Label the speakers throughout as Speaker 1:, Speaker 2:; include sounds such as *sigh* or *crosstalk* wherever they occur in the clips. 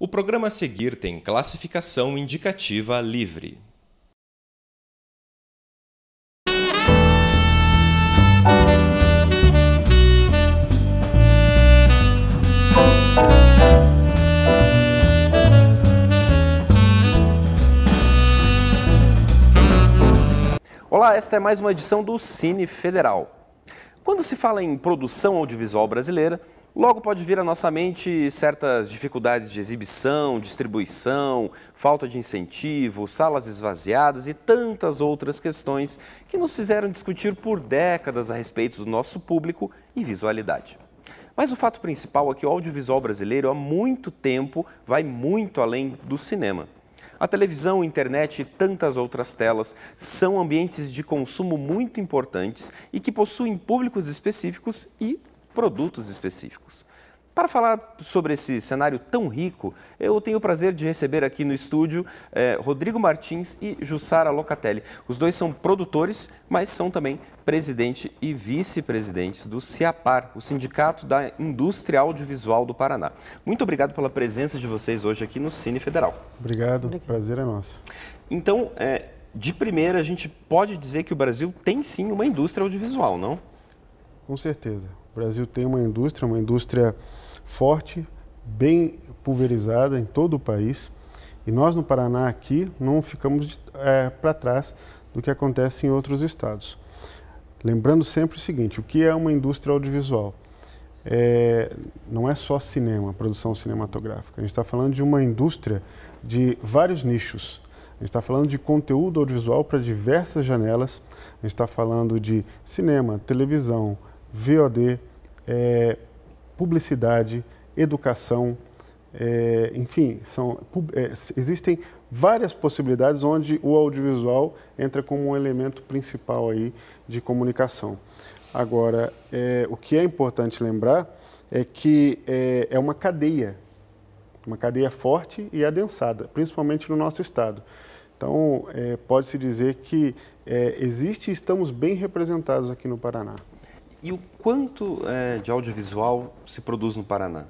Speaker 1: O programa
Speaker 2: a seguir tem classificação indicativa livre. Olá, esta é mais uma edição do Cine Federal. Quando se fala em produção audiovisual brasileira, Logo pode vir à nossa mente certas dificuldades de exibição, distribuição, falta de incentivo, salas esvaziadas e tantas outras questões que nos fizeram discutir por décadas a respeito do nosso público e visualidade. Mas o fato principal é que o audiovisual brasileiro há muito tempo vai muito além do cinema. A televisão, a internet e tantas outras telas são ambientes de consumo muito importantes e que possuem públicos específicos e produtos específicos. Para falar sobre esse cenário tão rico, eu tenho o prazer de receber aqui no estúdio eh, Rodrigo Martins e Jussara Locatelli. Os dois são produtores, mas são também presidente e vice-presidentes do CIAPAR, o Sindicato da Indústria Audiovisual do Paraná. Muito obrigado pela presença de vocês hoje aqui no Cine Federal.
Speaker 1: Obrigado, obrigado. prazer é nosso.
Speaker 2: Então, eh, de primeira, a gente pode dizer que o Brasil tem sim uma indústria audiovisual, não? Com certeza. Brasil
Speaker 1: tem uma indústria, uma indústria forte, bem pulverizada em todo o país. E nós no Paraná aqui não ficamos é, para trás do que acontece em outros estados. Lembrando sempre o seguinte: o que é uma indústria audiovisual? É, não é só cinema, produção cinematográfica. A gente está falando de uma indústria de vários nichos. A gente está falando de conteúdo audiovisual para diversas janelas. A gente está falando de cinema, televisão, VOD, é, publicidade, educação, é, enfim, são, é, existem várias possibilidades onde o audiovisual entra como um elemento principal aí de comunicação. Agora, é, o que é importante lembrar é que é, é uma cadeia, uma cadeia forte e adensada, principalmente no nosso estado. Então, é, pode-se dizer que é, existe e estamos bem representados aqui no Paraná.
Speaker 2: E o quanto é, de audiovisual se produz no Paraná?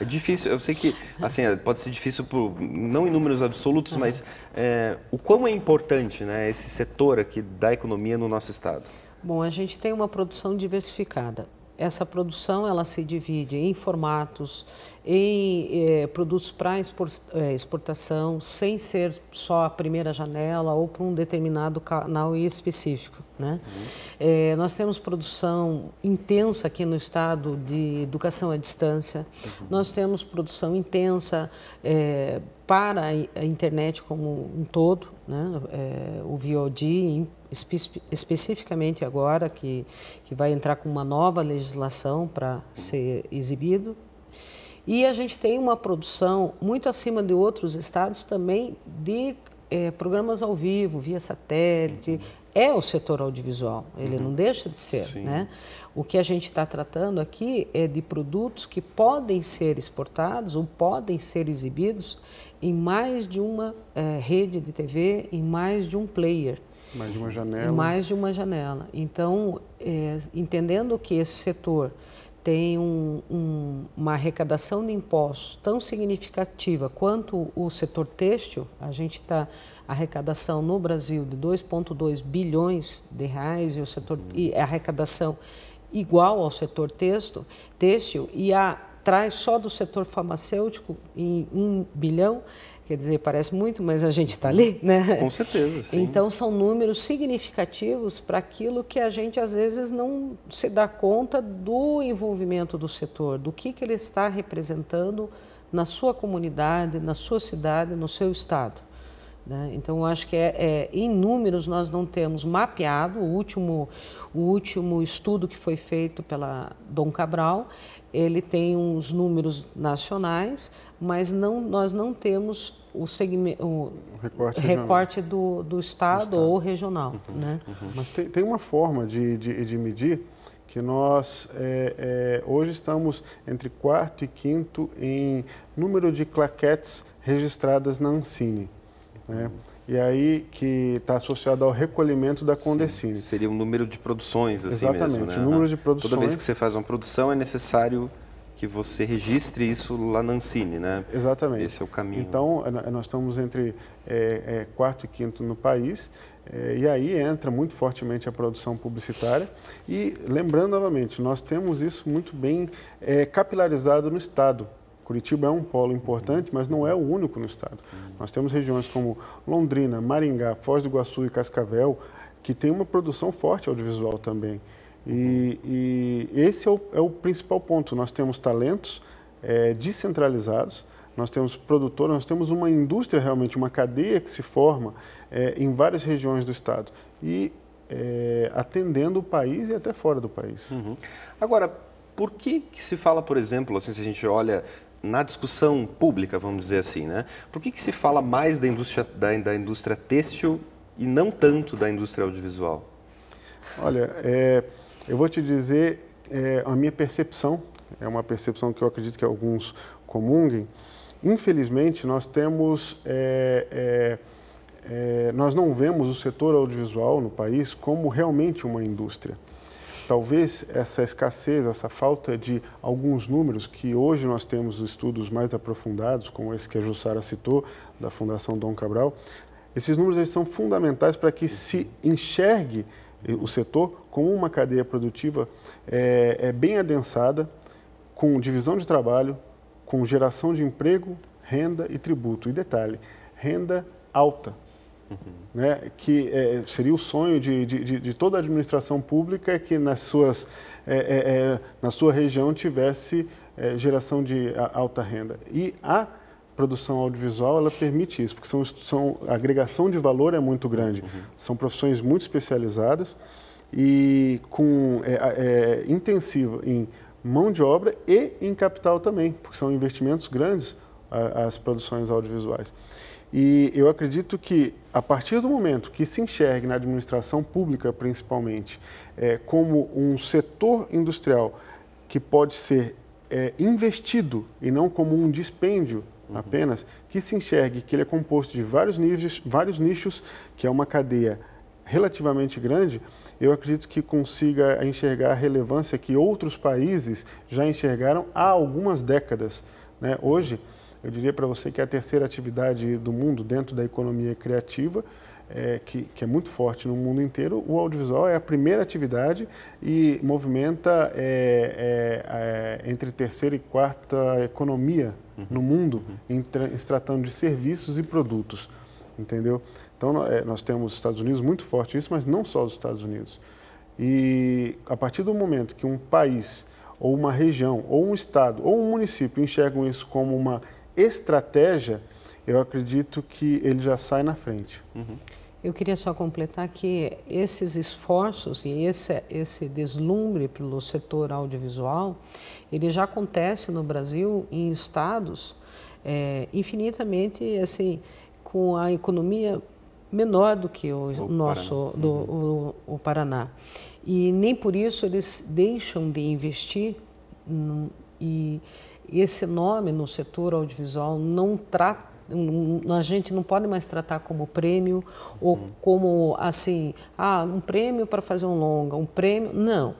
Speaker 2: É difícil, eu sei que, assim, é, pode ser difícil, por, não em números absolutos, uhum. mas é, o quão é importante né, esse setor aqui da economia no nosso estado?
Speaker 3: Bom, a gente tem uma produção diversificada. Essa produção ela se divide em formatos, em eh, produtos para eh, exportação, sem ser só a primeira janela ou para um determinado canal específico. Né? Uhum. Eh, nós temos produção intensa aqui no estado de educação à distância, uhum. nós temos produção intensa para a internet como um todo, né? o VOD, espe especificamente agora que, que vai entrar com uma nova legislação para ser exibido. E a gente tem uma produção muito acima de outros estados também de é, programas ao vivo, via satélite. É o setor audiovisual, ele uhum. não deixa de ser. Né? O que a gente está tratando aqui é de produtos que podem ser exportados ou podem ser exibidos em mais de uma é, rede de TV, em mais de um player.
Speaker 1: Mais de uma janela. Mais
Speaker 3: de uma janela. Então, é, entendendo que esse setor tem um, um, uma arrecadação de impostos tão significativa quanto o setor têxtil, a gente está arrecadação no Brasil de 2,2 bilhões de reais e o setor e arrecadação igual ao setor têxtil, têxtil e a traz só do setor farmacêutico em um bilhão. Quer dizer, parece muito, mas a gente está ali, né? Com certeza. Sim. Então, são números significativos para aquilo que a gente, às vezes, não se dá conta do envolvimento do setor, do que, que ele está representando na sua comunidade, na sua cidade, no seu estado. Né? Então, eu acho que é, é, em números nós não temos mapeado. O último, o último estudo que foi feito pela Dom Cabral, ele tem uns números nacionais, mas não, nós não temos o, segmento, o
Speaker 1: recorte, recorte
Speaker 3: do, do, estado do, estado ou regional.
Speaker 1: Uhum, né? Uhum. Mas tem, tem, uma forma de, de, de medir que nós é, é, hoje estamos entre quarto e quinto em número de claquetes registradas na Ancine. Né? E aí que está associado ao recolhimento da condecine. Sim,
Speaker 2: seria um número de produções, assim Exatamente, mesmo, né? o número de produções. Toda vez que você faz uma produção, é necessário que você registre isso lá na Ancine, né? Exatamente. Esse é o caminho.
Speaker 1: Então, é, nós estamos entre é, é, quarto e quinto no país, é, e aí entra muito fortemente a produção publicitária. E, lembrando novamente, nós temos isso muito bem é, capilarizado no Estado. Curitiba é um polo importante, mas não é o único no estado. Nós temos regiões como Londrina, Maringá, Foz do Iguaçu e Cascavel, que tem uma produção forte audiovisual também. E, e esse é o, é o, principal ponto. Nós temos talentos é, descentralizados, nós temos produtores, nós temos uma indústria realmente, uma cadeia que se forma é, em várias regiões do estado. E é, atendendo o país e até fora do país.
Speaker 2: Uhum. Agora, por que, que, se fala, por exemplo, assim, se a gente olha na discussão pública, vamos dizer assim, né? Por que, que se fala mais da indústria, da, da indústria têxtil e não tanto da indústria audiovisual?
Speaker 1: Olha, é, eu vou te dizer é, a minha percepção, é uma percepção que eu acredito que alguns comunguem. Infelizmente, nós temos. É, é, é nós não vemos o setor audiovisual no país como realmente uma indústria talvez essa escassez, essa falta de alguns números, que hoje nós temos estudos mais aprofundados, como esse que a Jussara citou, da Fundação Dom Cabral, esses números eles são fundamentais para que se enxergue o setor como uma cadeia produtiva é, é bem adensada, com divisão de trabalho, com geração de emprego, renda e tributo. E detalhe, renda alta, Uhum. Né, que é, seria o sonho de, de, de, toda a administração pública que nas suas, é, é, é na sua região tivesse é, geração de alta renda. E a produção audiovisual ela permite isso, porque são, são, a agregação de valor é muito grande. Uhum. São profissões muito especializadas e com é, é intensivo em mão de obra e em capital também, porque são investimentos grandes as produções audiovisuais. E eu acredito que, a partir do momento que se enxergue na administração pública, principalmente, é, como um setor industrial que pode ser é, investido e não como um dispêndio uhum. apenas, que se enxergue que ele é composto de vários nichos, vários nichos, que é uma cadeia relativamente grande, eu acredito que consiga enxergar a relevância que outros países já enxergaram há algumas décadas. Né? Hoje, eu diria para você que é a terceira atividade do mundo dentro da economia criativa, é, que, que, é muito forte no mundo inteiro, o audiovisual é a primeira atividade e movimenta é, é, é entre terceira e quarta economia uhum. no mundo, uhum. em, se tratando de serviços e produtos, entendeu? Então, é, nós temos os Estados Unidos muito forte isso, mas não só os Estados Unidos. E a partir do momento que um país, ou uma região, ou um estado, ou um município enxergam isso como uma estratégia, eu acredito que ele já sai na frente. Uhum.
Speaker 3: Eu queria só completar que esses esforços e esse, esse deslumbre pelo setor audiovisual, ele já acontece no Brasil em estados é, infinitamente assim com a economia menor do que o, o nosso Paraná. Do, uhum. o, o, Paraná e nem por isso eles deixam de investir no, e esse nome no setor audiovisual não trata a gente não pode mais tratar como prêmio ou uhum. como assim ah um prêmio para fazer um longa um prêmio não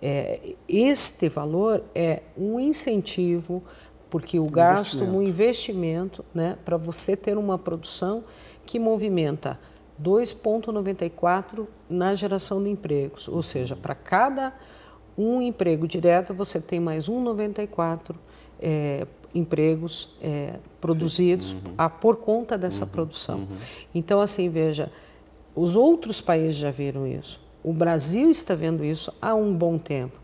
Speaker 3: é, este valor é um incentivo porque o um gasto um investimento né para você ter uma produção que movimenta 2,94 na geração de empregos ou seja uhum. para cada um emprego direto você tem mais 1,94 é, empregos é, produzidos uhum. a, ah, por conta dessa uhum. produção. Uhum. Então, assim, veja, os outros países já viram isso. O Brasil está vendo isso há um bom tempo.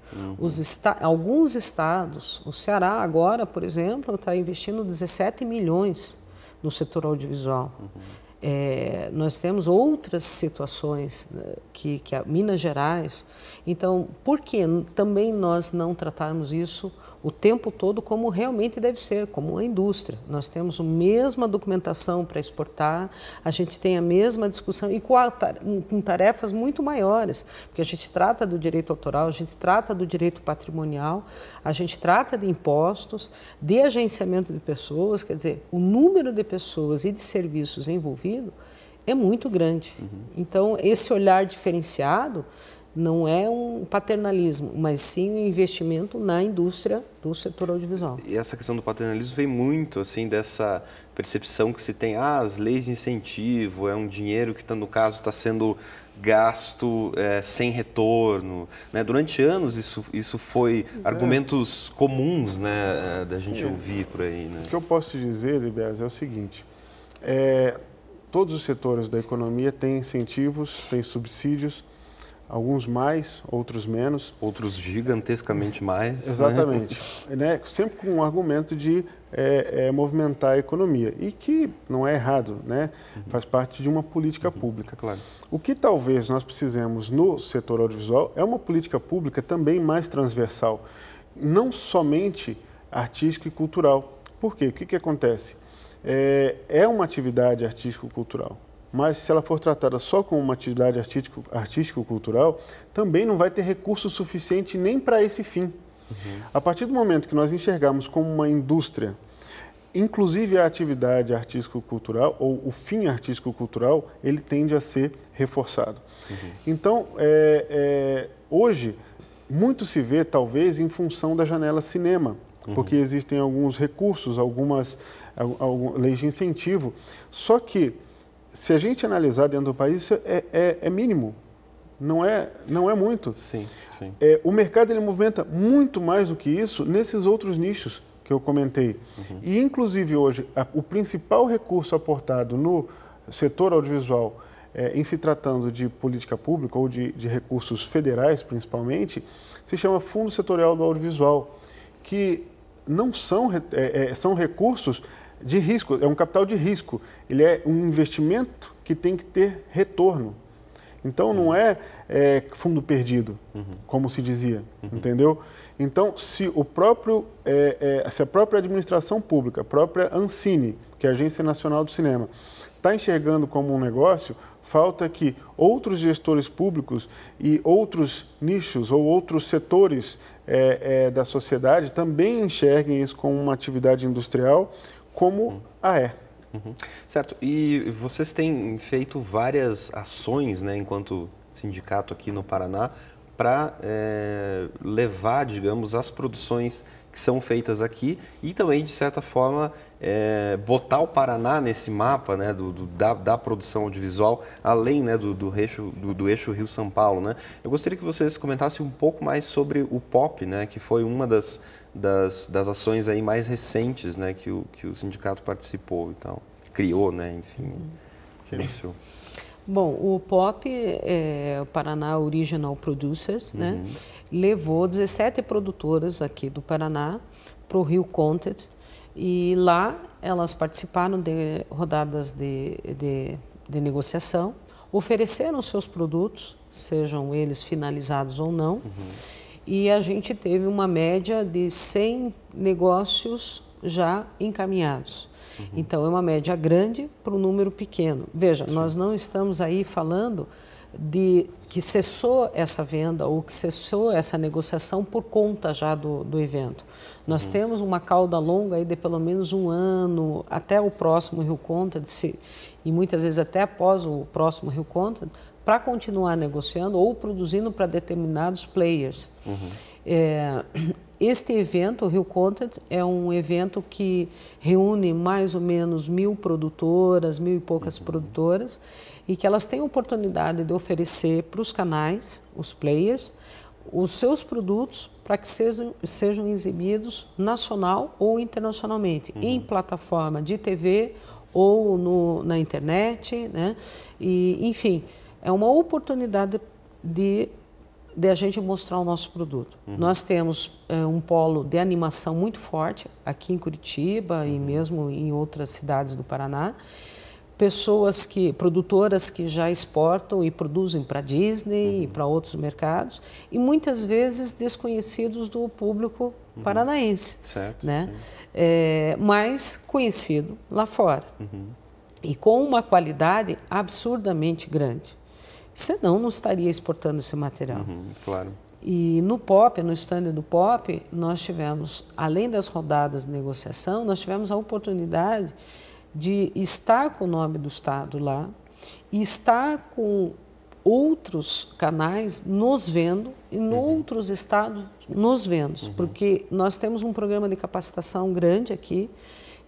Speaker 3: Uhum. Esta alguns estados, o Ceará agora, por exemplo, está investindo 17 milhões no setor audiovisual. Uhum. É, nós temos outras situações né, que, que a Minas Gerais. Então, por que também nós não tratarmos isso o tempo todo como realmente deve ser, como uma indústria. Nós temos a mesma documentação para exportar, a gente tem a mesma discussão e com tarefas muito maiores, porque a gente trata do direito autoral, a gente trata do direito patrimonial, a gente trata de impostos, de agenciamento de pessoas, quer dizer, o número de pessoas e de serviços envolvido é muito grande. Uhum. Então, esse olhar diferenciado não é um paternalismo, mas sim um investimento na indústria do setor audiovisual.
Speaker 2: E essa questão do paternalismo vem muito assim dessa percepção que se tem, ah, as leis de incentivo, é um dinheiro que, tá, no caso, está sendo gasto é, sem retorno. Né? Durante anos isso, isso foi é. argumentos comuns né, eh, da gente Sim. ouvir por aí. Né? O que eu posso
Speaker 1: dizer, Libés, é o seguinte, é, todos os setores da economia têm incentivos, têm subsídios, alguns mais, outros menos. Outros
Speaker 2: gigantescamente mais. Né? Exatamente.
Speaker 1: Né? Sempre com o um argumento de é, é, movimentar a economia, e que não é errado, né? Uhum. faz parte de uma política uhum. pública. Claro. O que talvez nós precisemos no setor audiovisual é uma política pública também mais transversal, não somente artística e cultural. Por quê? O que, que acontece? É, é uma atividade artístico-cultural mas se ela for tratada só como uma atividade artístico-cultural, também não vai ter recurso suficiente nem para esse fim. Uhum. A partir do momento que nós enxergarmos como uma indústria, inclusive a atividade artístico-cultural, ou o fim artístico-cultural, ele tende a ser reforçado. Uhum. Então, é, é, hoje, muito se vê, talvez, em função da janela cinema, uhum. porque existem alguns recursos, algumas algum, leis de incentivo, só que se a gente analisar dentro do país, isso é, é, é mínimo. Não é, não é muito. Sim, sim. É, o mercado ele movimenta muito mais do que isso nesses outros nichos que eu comentei. Uhum. E, inclusive, hoje, a, o principal recurso aportado no setor audiovisual, é, em se tratando de política pública ou de, de recursos federais, principalmente, se chama Fundo Setorial do Audiovisual, que não são, é, é, são recursos de risco, é um capital de risco. Ele é um investimento que tem que ter retorno. Então não é, é fundo perdido, uhum. como se dizia, uhum. entendeu? Então se o próprio, é, é, se a própria administração pública, a própria Ancine, que é a Agência Nacional do Cinema, está enxergando como um negócio, falta que outros gestores públicos e outros nichos ou outros setores é, é, da sociedade também enxerguem isso como uma atividade industrial, como uhum.
Speaker 2: a é. Uhum. Certo. E vocês têm feito várias ações, né, enquanto sindicato aqui no Paraná, para é, eh, levar, digamos, as produções que são feitas aqui e também, de certa forma, é, botar o Paraná nesse mapa né, do, do da, da, produção audiovisual, além né, do, do, eixo, do, do eixo Rio-São Paulo. Né? Eu gostaria que vocês comentassem um pouco mais sobre o POP, né, que foi uma das, das, das ações aí mais recentes né, que, o, que o sindicato participou e então, tal. Criou, né, enfim, gerenciou.
Speaker 3: Bom, o POP, é, o Paraná Original Producers, né, uhum. né, levou 17 produtoras aqui do Paraná para o Rio Content e lá elas participaram de rodadas de, de, de negociação, ofereceram seus produtos, sejam eles finalizados ou não, uhum e a gente teve uma média de 100 negócios já encaminhados. Uhum. Então, é uma média grande para um número pequeno. Veja, Sim. nós não estamos aí falando de que cessou essa venda ou que cessou essa negociação por conta já do, do evento. Nós uhum. temos uma cauda longa aí de pelo menos um ano até o próximo Rio Conta, e muitas vezes até após o próximo Rio Conta, para continuar negociando ou produzindo para determinados players. Uhum. É, *clears throat* este evento, o Rio Content, é um evento que reúne mais ou menos mil produtoras, mil e poucas uhum. produtoras, e que elas têm a oportunidade de oferecer para os canais, os players, os seus produtos para que sejam, sejam exibidos nacional ou internacionalmente, uhum. em plataforma de TV ou no, na internet, né? E, enfim, é uma oportunidade de, de a gente mostrar o nosso produto. Uhum. Nós temos é, um polo de animação muito forte aqui em Curitiba e uhum. mesmo em outras cidades do Paraná. Pessoas que, produtoras que já exportam e produzem para Disney uhum. e para outros mercados e muitas vezes desconhecidos do público uhum. paranaense, certo, né? É, eh, mas conhecido lá fora. Uhum. E com uma qualidade absurdamente grande senão não estaria exportando esse material. Uhum, claro. E no POP, no stand do POP, nós tivemos, além das rodadas de negociação, nós tivemos a oportunidade de estar com o nome do Estado lá e estar com outros canais nos vendo e uhum. outros estados nos vendo, uhum. porque nós temos um programa de capacitação grande aqui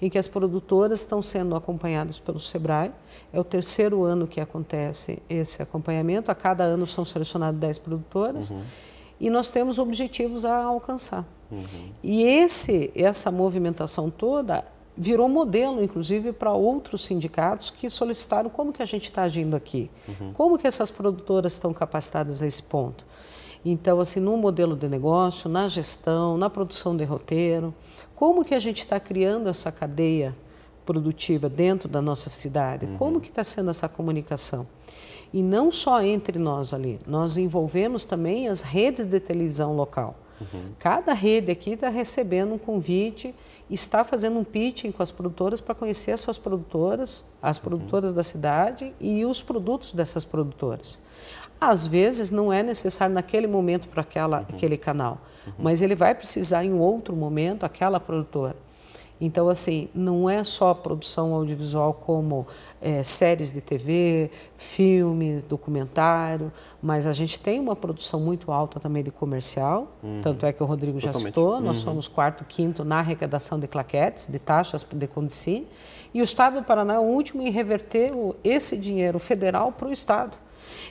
Speaker 3: em que as produtoras estão sendo acompanhadas pelo SEBRAE. É o terceiro ano que acontece esse acompanhamento. A cada ano são selecionadas 10 produtoras. Uhum. E nós temos objetivos a alcançar. Uhum. E esse, essa movimentação toda virou modelo, inclusive, para outros sindicatos que solicitaram como que a gente está agindo aqui, uhum. como que essas produtoras estão capacitadas a esse ponto. Então, assim, no modelo de negócio, na gestão, na produção de roteiro, como que a gente está criando essa cadeia produtiva dentro da nossa cidade? Uhum. Como que está sendo essa comunicação? E não só entre nós ali, nós envolvemos também as redes de televisão local. Uhum. Cada rede aqui está recebendo um convite, está fazendo um pitching com as produtoras para conhecer as suas produtoras, as uhum. produtoras uhum. da cidade e os produtos dessas produtoras. Às vezes não é necessário naquele momento para uhum. aquele canal, uhum. mas ele vai precisar em outro momento aquela produtora. Então, assim, não é só produção audiovisual como é, séries de TV, filmes, documentário, mas a gente tem uma produção muito alta também de comercial, uhum. tanto é que o Rodrigo Totalmente. já citou, nós uhum. somos quarto, quinto na arrecadação de claquetes, de taxas de condici, e o Estado do Paraná é o último em reverter esse dinheiro federal para o Estado.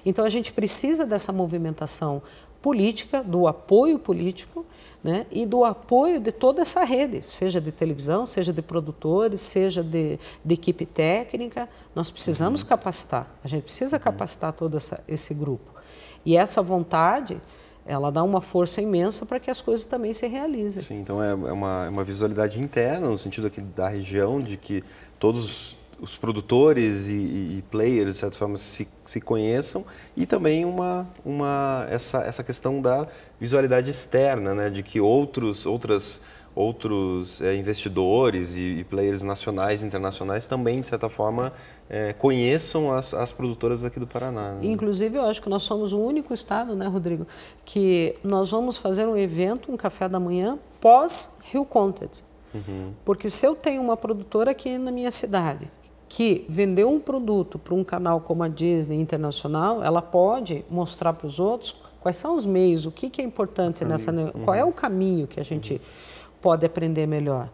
Speaker 3: Então a gente precisa dessa movimentação política, do apoio político né, e do apoio de toda essa rede, seja de televisão, seja de produtores, seja de, de equipe técnica. Nós precisamos uhum. capacitar, a gente precisa uhum. capacitar todo essa, esse grupo. E essa vontade, ela dá uma força imensa para que as coisas também se realizem.
Speaker 2: Sim, então é, é uma, é uma visualidade interna, no sentido aqui da região, de que todos os produtores e, e, players, de certa forma, se, se conheçam e também uma, uma, essa, essa questão da visualidade externa, né? de que outros, outras, outros é, investidores e, e, players nacionais e internacionais também, de certa forma, é, conheçam as, as produtoras aqui do Paraná. Né?
Speaker 3: Inclusive, eu acho que nós somos o único estado, né, Rodrigo, que nós vamos fazer um evento, um café da manhã, pós Rio Content. Uhum. Porque se eu tenho uma produtora aqui na minha cidade, que vendeu um produto para um canal como a Disney Internacional, ela pode mostrar para os outros quais são os meios, o que, que é importante nessa, uhum. qual é o caminho que a gente uhum. pode aprender melhor.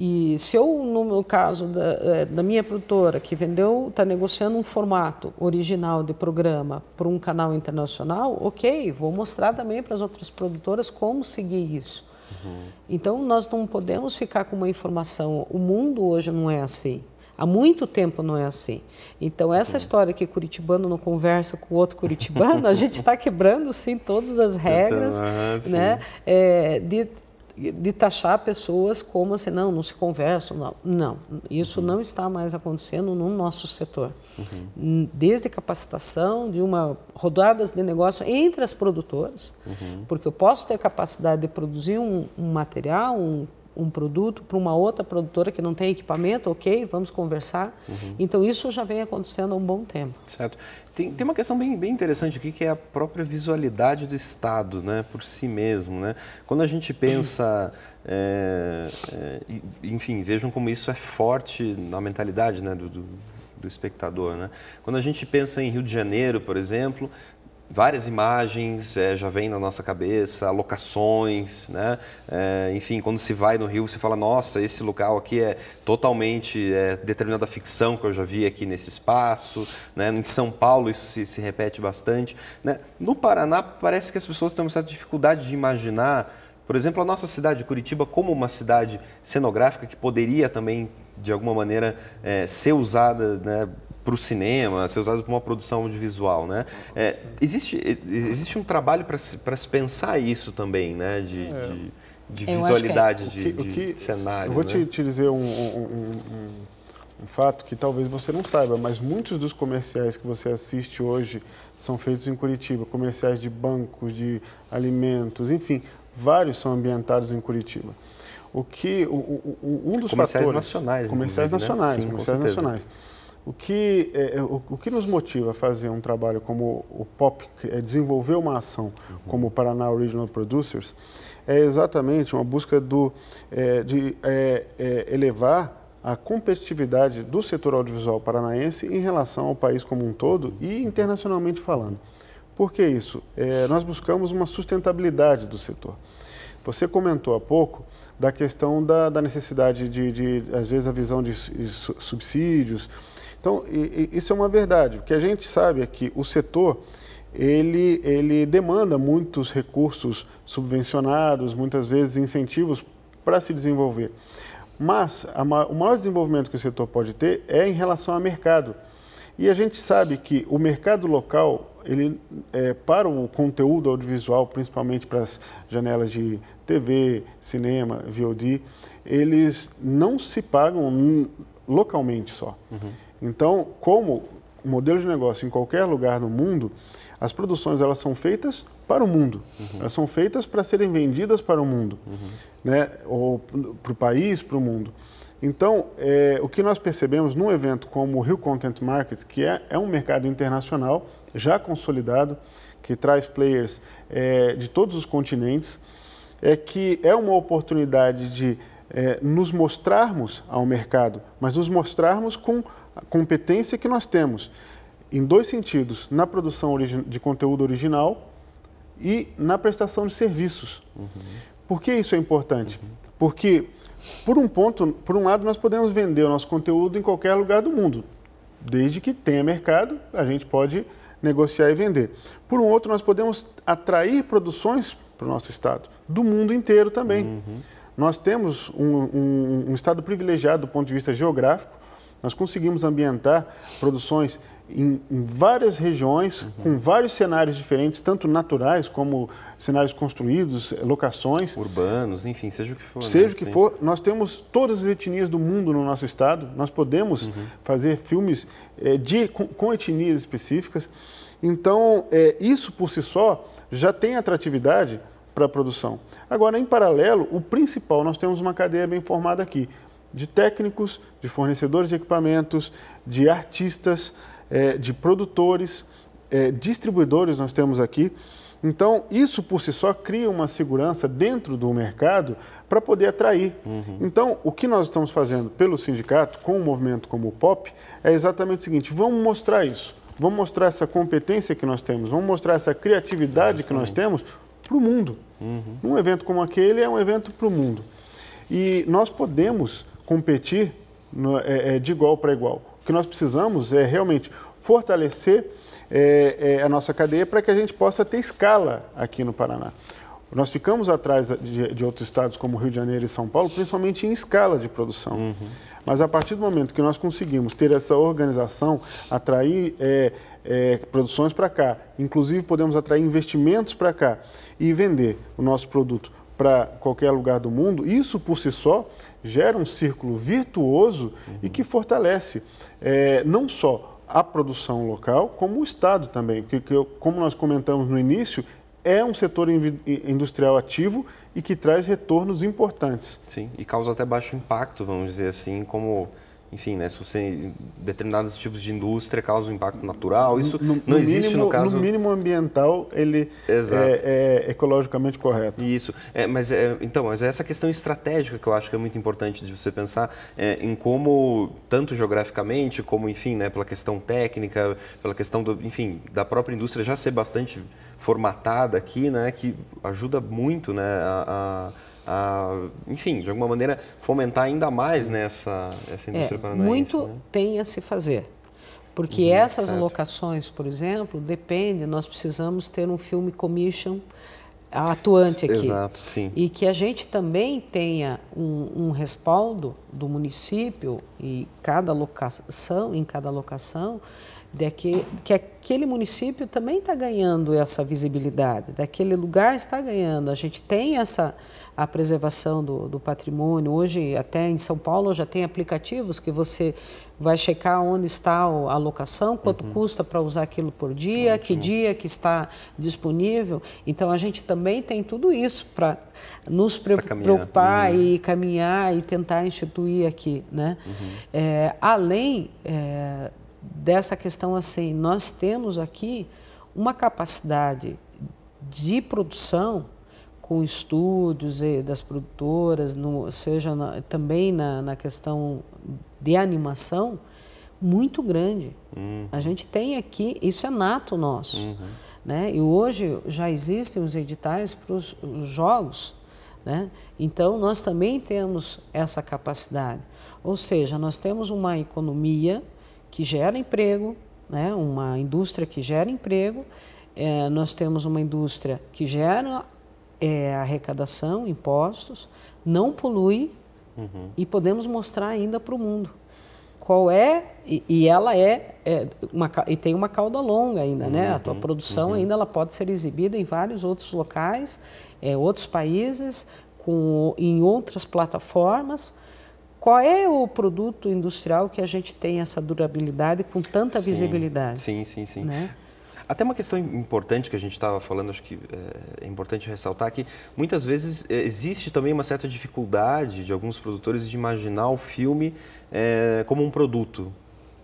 Speaker 3: E se eu, no caso da, é, da minha produtora, que vendeu, está negociando um formato original de programa para um canal internacional, ok, vou mostrar também para as outras produtoras como seguir isso. Uhum. Então, nós não podemos ficar com uma informação. O mundo hoje não é assim. Há muito tempo não é assim. Então, essa história que curitibano não conversa com o outro curitibano, a gente está quebrando, sim, todas as regras então, né? É, de, de taxar pessoas como assim, não, não se conversa, não. Não, isso uhum. não está mais acontecendo no nosso setor. Uhum. Desde capacitação, de uma rodadas de negócio entre as produtoras, uhum. porque eu posso ter capacidade de produzir um, um material, um um produto para uma outra produtora que não tem equipamento, ok, vamos conversar. Uhum. Então isso já vem acontecendo há um bom tempo.
Speaker 2: Certo. Tem, tem uma questão bem, bem interessante aqui que é a própria visualidade do Estado, né, por si mesmo, né? Quando a gente pensa, é, é, enfim, vejam como isso é forte na mentalidade, né, do, do do espectador. Né? Quando a gente pensa em Rio de Janeiro, por exemplo, várias imagens é, já vem na nossa cabeça, locações, né? É, enfim, quando se vai no Rio, você fala, nossa, esse local aqui é totalmente é, determinada ficção que eu já vi aqui nesse espaço, né? Em São Paulo isso se, se repete bastante, né? No Paraná parece que as pessoas têm uma certa dificuldade de imaginar, por exemplo, a nossa cidade de Curitiba como uma cidade cenográfica que poderia também de alguma maneira é, ser usada né, para o cinema, ser usado para uma produção audiovisual, né? É, existe, existe um trabalho para se, se pensar isso também, né? De, é. de, de é. visualidade é. de, que, de cenário. Eu vou né? te,
Speaker 1: te, dizer um, um, um, um fato que talvez você não saiba, mas muitos dos comerciais que você assiste hoje são feitos em Curitiba, comerciais de bancos, de alimentos, enfim, vários são ambientados em Curitiba. O que o, o, um dos comerciais fatores nacionais, comerciais né? nacionais, né? Sim, comerciais nacionais. O que, é, é, o, o, que nos motiva a fazer um trabalho como o POP, é desenvolver uma ação uhum. como o Paraná Original Producers, é exatamente uma busca do, é, de é, é, elevar a competitividade do setor audiovisual paranaense em relação ao país como um todo e internacionalmente falando. Por que isso? É, nós buscamos uma sustentabilidade do setor. Você comentou há pouco da questão da, da necessidade de, de, às vezes, a visão de subsídios, então, e, e, isso é uma verdade. O que a gente sabe é que o setor ele, ele demanda muitos recursos subvencionados, muitas vezes incentivos para se desenvolver. Mas a, o maior desenvolvimento que o setor pode ter é em relação ao mercado. E a gente sabe que o mercado local, ele, é, para o conteúdo audiovisual, principalmente para as janelas de TV, cinema, VOD, eles não se pagam localmente só. Uhum. Então, como modelo de negócio em qualquer lugar no mundo, as produções elas são feitas para o mundo. Uhum. Elas são feitas para serem vendidas para o mundo, uhum. né? ou para o país, para o mundo. Então, é, o que nós percebemos num evento como o Rio Content Market, que é, é um mercado internacional já consolidado, que traz players é, de todos os continentes, é que é uma oportunidade de é, nos mostrarmos ao mercado, mas nos mostrarmos com a competência que nós temos em dois sentidos, na produção de conteúdo original e na prestação de serviços. Uhum. Por que isso é importante? Uhum. Porque, por um ponto, por um lado, nós podemos vender o nosso conteúdo em qualquer lugar do mundo. Desde que tenha mercado, a gente pode negociar e vender. Por um outro, nós podemos atrair produções para o nosso estado, do mundo inteiro também. Uhum. Nós temos um, um, um estado privilegiado do ponto de vista geográfico, nós conseguimos ambientar produções em, em várias regiões, uhum. com vários cenários diferentes, tanto naturais como cenários construídos, locações.
Speaker 2: Urbanos, enfim, seja o que for. Né? Seja o né? que Sim.
Speaker 1: for, nós temos todas as etnias do mundo no nosso estado, nós podemos uhum. fazer filmes é, de, com, com, etnias específicas. Então, é, isso por si só já tem atratividade para a produção. Agora, em paralelo, o principal, nós temos uma cadeia bem formada aqui de técnicos, de fornecedores de equipamentos, de artistas, é, de produtores, é, distribuidores nós temos aqui. Então, isso por si só cria uma segurança dentro do mercado para poder atrair. Uhum. Então, o que nós estamos fazendo pelo sindicato, com um movimento como o POP, é exatamente o seguinte: vamos mostrar isso, vamos mostrar essa competência que nós temos, vamos mostrar essa criatividade que nós temos para o mundo. Uhum. Um evento como aquele é um evento para o mundo. E nós podemos competir no, é, é, de igual para igual. O que nós precisamos é realmente fortalecer é, é a nossa cadeia para que a gente possa ter escala aqui no Paraná. Nós ficamos atrás de, de, outros estados como Rio de Janeiro e São Paulo, principalmente em escala de produção. Uhum. Mas a partir do momento que nós conseguimos ter essa organização, atrair é, é, produções para cá, inclusive podemos atrair investimentos para cá e vender o nosso produto para qualquer lugar do mundo, isso por si só gera um círculo virtuoso uhum. e que fortalece é, não só a produção local, como o Estado também, que, que como nós comentamos no início, é um setor industrial ativo e
Speaker 2: que traz retornos importantes. Sim, e causa até baixo impacto, vamos dizer assim, como enfim, né, se você determinados tipos de indústria causam impacto natural, isso no, não existe mínimo, no caso. No mínimo ambiental ele é, é, é, ecologicamente correto. Isso, é, mas é, então, mas é essa questão estratégica que eu acho que é muito importante de você pensar é, em como tanto geograficamente como, enfim, né, pela questão técnica, pela questão do, enfim, da própria indústria já ser bastante formatada aqui, né, que ajuda muito, né, a, a a, enfim, de alguma maneira fomentar ainda mais Sim. nessa né, essa é, indústria é, paranaense. Muito
Speaker 3: né? tem a se fazer. Porque uhum, essas certo. locações, por exemplo, depende, nós precisamos ter um filme commission atuante aqui. Exato, sim. E que a gente também tenha um, um, respaldo do município e cada locação, em cada locação, de que, que aquele município também está ganhando essa visibilidade, daquele lugar está ganhando. A gente tem essa a preservação do, do, patrimônio. Hoje, até em São Paulo, já tem aplicativos que você vai checar onde está a locação, quanto uhum. custa para usar aquilo por dia, Ótimo. que dia que está disponível. Então, a gente também tem tudo isso para nos pre preocupar uhum. e caminhar e tentar instituir aqui. Né? Uhum. É, além é, dessa questão assim, nós temos aqui uma capacidade de produção com estúdios das produtoras, no, seja na, também na, na, questão de animação, muito grande. Uhum. A gente tem aqui, isso é nato nosso. Uhum. Né? E hoje já existem os editais para os jogos. Né? Então, nós também temos essa capacidade. Ou seja, nós temos uma economia que gera emprego, né? uma indústria que gera emprego, é, nós temos uma indústria que gera é, arrecadação, impostos, não polui uhum. e podemos mostrar ainda para o mundo qual é e, e ela é, é, uma, e tem uma cauda longa ainda, uhum. né? A tua uhum. produção uhum. ainda ela pode ser exibida em vários outros locais, é, outros países, com, em outras plataformas. Qual é o produto industrial que a gente tem essa durabilidade com tanta sim, visibilidade?
Speaker 2: Sim, sim, sim. Né? Até uma questão importante que a gente estava falando, acho que eh, é importante ressaltar que muitas vezes eh, existe também uma certa dificuldade de alguns produtores de imaginar o filme é, como um produto.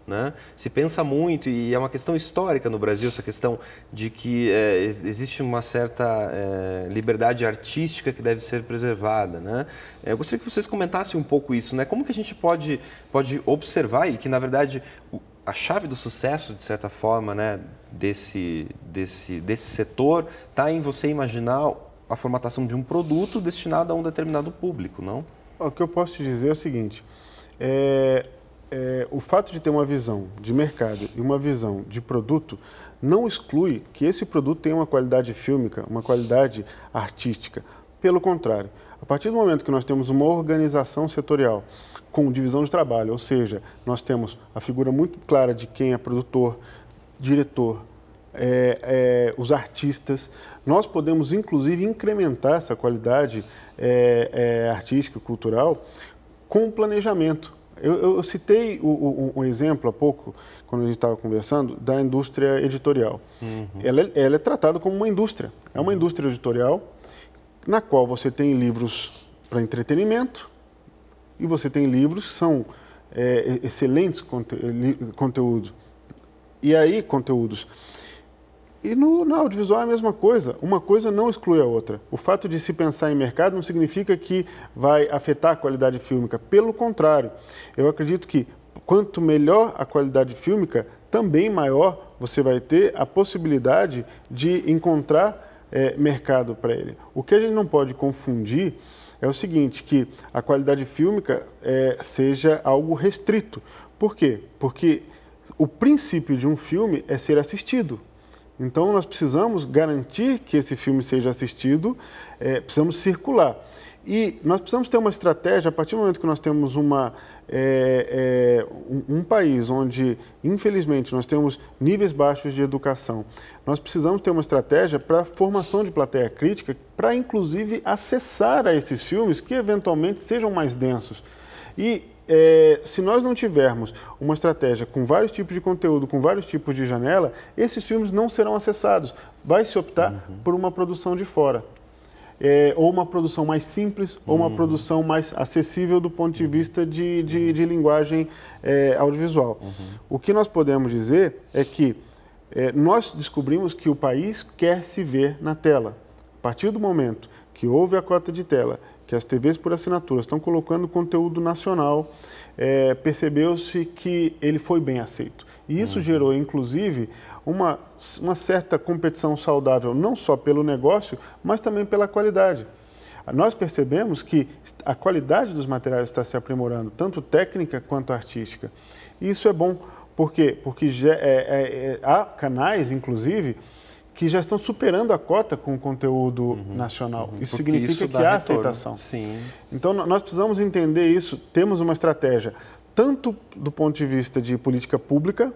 Speaker 2: Né? Se pensa muito, e é uma questão histórica no Brasil, essa questão de que é, existe uma certa é, liberdade artística que deve ser preservada. Né? Eu gostaria que vocês comentassem um pouco isso. Né? Como que a gente pode, pode observar, e que na verdade a chave do sucesso, de certa forma, né, desse, desse, desse setor está em você imaginar a formatação de um produto destinado a um determinado público, não? O que eu posso te dizer é o seguinte: é,
Speaker 1: é, o fato de ter uma visão de mercado e uma visão de produto não exclui que esse produto tenha uma qualidade fílmica, uma qualidade artística. Pelo contrário, a partir do momento que nós temos uma organização setorial com divisão de trabalho, ou seja, nós temos a figura muito clara de quem é produtor, diretor, é, é, os artistas, nós podemos inclusive incrementar essa qualidade é, é artística e cultural com o planejamento. Eu, eu citei o, o, um exemplo há pouco, quando a gente estava conversando, da indústria editorial. Uhum. Ela, é, ela, é tratada como uma indústria. É uma uhum. indústria editorial na qual você tem livros para entretenimento e você tem livros que são é, excelentes conte conteúdos. E aí, conteúdos. E no, no, audiovisual é a mesma coisa. Uma coisa não exclui a outra. O fato de se pensar em mercado não significa que vai afetar a qualidade fílmica. Pelo contrário, eu acredito que quanto melhor a qualidade fílmica, também maior você vai ter a possibilidade de encontrar é, mercado para ele. O que a gente não pode confundir é o seguinte, que a qualidade fílmica é, seja algo restrito. Por quê? Porque o princípio de um filme é ser assistido. Então nós precisamos garantir que esse filme seja assistido, é, precisamos circular. E nós precisamos ter uma estratégia, a partir do momento que nós temos uma é, é, um, um país onde, infelizmente, nós temos níveis baixos de educação, nós precisamos ter uma estratégia para formação de plateia crítica, para inclusive acessar a esses filmes que eventualmente sejam mais densos. E é, se nós não tivermos uma estratégia com vários tipos de conteúdo, com vários tipos de janela, esses filmes não serão acessados. Vai se optar uhum. por uma produção de fora é, ou uma produção mais simples, ou uma hum. produção mais acessível do ponto de vista de, de, de linguagem é, audiovisual. Uhum. O que nós podemos dizer é que é, nós descobrimos que o país quer se ver na tela. A partir do momento que houve a cota de tela que as TVs por assinatura estão colocando conteúdo nacional, é, percebeu-se que ele foi bem aceito. E isso uhum. gerou, inclusive, uma, uma certa competição saudável, não só pelo negócio, mas também pela qualidade. Nós percebemos que a qualidade dos materiais está se aprimorando, tanto técnica quanto artística. E isso é bom. Por quê? Porque já, é, é, é, há canais, inclusive, que já estão superando a cota com o conteúdo uhum, nacional. Uhum, isso significa isso que há retorno. aceitação. Sim. Então nós precisamos entender isso. Temos uma estratégia tanto do ponto de vista de política pública,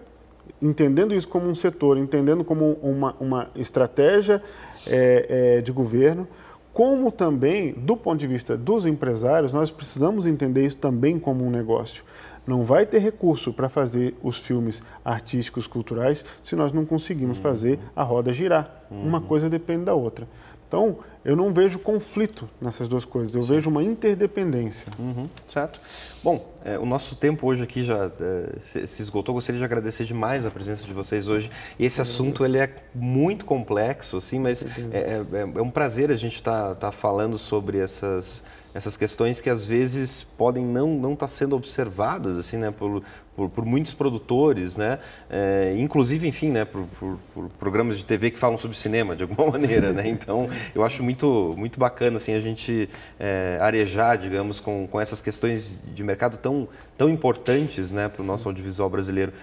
Speaker 1: entendendo isso como um setor, entendendo como uma, uma estratégia é, é, de governo, como também do ponto de vista dos empresários, nós precisamos entender isso também como um negócio não vai ter recurso para fazer os filmes artísticos, culturais, se nós não conseguimos uhum. fazer a roda girar. Uhum. Uma coisa depende da outra. Então, eu não vejo conflito nessas duas coisas, eu Sim. vejo uma interdependência. Uhum,
Speaker 2: certo. Bom, é, o nosso tempo hoje aqui já é, se, se, esgotou. Gostaria de agradecer demais a presença de vocês hoje. Esse Meu assunto ele é muito complexo, assim, mas é é, é, é, um prazer a gente estar tá, tá falando sobre essas essas questões que às vezes podem não não estar tá sendo observadas assim né por, por, por muitos produtores né é, inclusive enfim né por, por, por, programas de TV que falam sobre cinema de alguma *laughs* maneira né então eu acho muito muito bacana assim a gente é, arejar digamos com, com essas questões de mercado tão tão importantes né para o nosso audiovisual brasileiro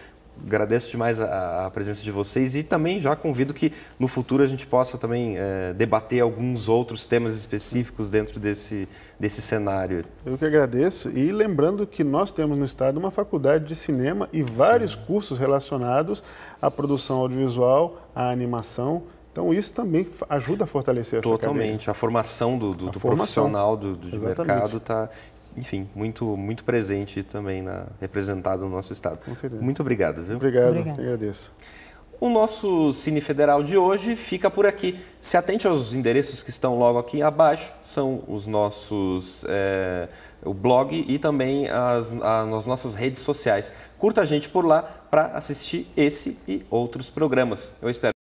Speaker 2: agradeço demais a, a, presença de vocês e também já convido que no futuro a gente possa também é, debater alguns outros temas específicos dentro desse, desse cenário.
Speaker 1: Eu que agradeço e lembrando que nós temos no estado uma faculdade de cinema e vários Sim. cursos relacionados à produção audiovisual, à animação. Então isso também ajuda a fortalecer essa Totalmente.
Speaker 2: Cadeia. A formação do, do, a do formação. profissional do, do mercado está enfim, muito, muito presente também na, representado no nosso estado. Com certeza. Muito obrigado. Viu? Obrigado, Obrigada. agradeço. O nosso Cine Federal de hoje fica por aqui. Se atente aos endereços que estão logo aqui abaixo, são os nossos é, o blog e também as, as nossas redes sociais. Curta a gente por lá para assistir esse e outros programas. Eu espero.